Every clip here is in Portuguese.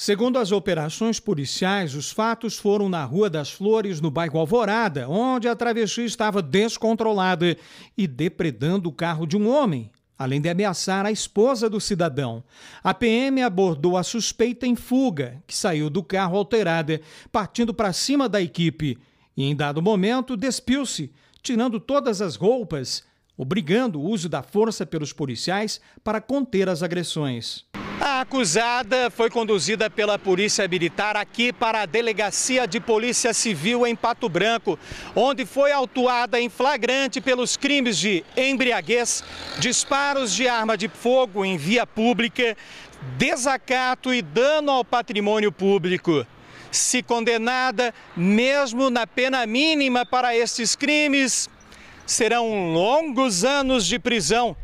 Segundo as operações policiais, os fatos foram na Rua das Flores, no bairro Alvorada, onde a travesti estava descontrolada e depredando o carro de um homem, além de ameaçar a esposa do cidadão. A PM abordou a suspeita em fuga, que saiu do carro alterada, partindo para cima da equipe e, em dado momento, despiu-se, tirando todas as roupas, obrigando o uso da força pelos policiais para conter as agressões. A acusada foi conduzida pela Polícia Militar aqui para a Delegacia de Polícia Civil em Pato Branco, onde foi autuada em flagrante pelos crimes de embriaguez, disparos de arma de fogo em via pública, desacato e dano ao patrimônio público. Se condenada, mesmo na pena mínima para estes crimes, serão longos anos de prisão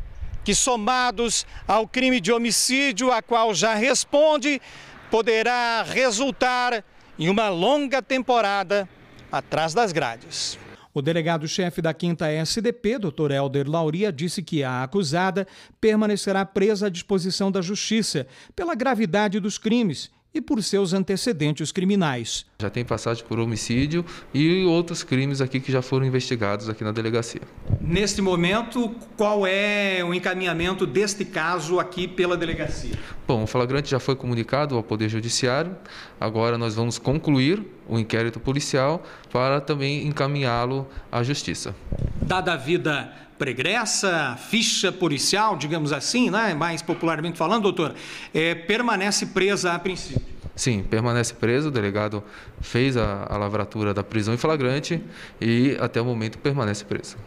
que, somados ao crime de homicídio, a qual já responde, poderá resultar em uma longa temporada atrás das grades. O delegado-chefe da 5 SDP, Dr. Helder Lauria, disse que a acusada permanecerá presa à disposição da Justiça pela gravidade dos crimes e por seus antecedentes criminais. Já tem passagem por homicídio e outros crimes aqui que já foram investigados aqui na delegacia. Neste momento, qual é o encaminhamento deste caso aqui pela delegacia? Bom, o flagrante já foi comunicado ao Poder Judiciário. Agora nós vamos concluir o inquérito policial para também encaminhá-lo à Justiça dada a vida pregressa, ficha policial, digamos assim, né? mais popularmente falando, doutor, é, permanece presa a princípio. Sim, permanece preso. O delegado fez a, a lavratura da prisão em flagrante e até o momento permanece preso.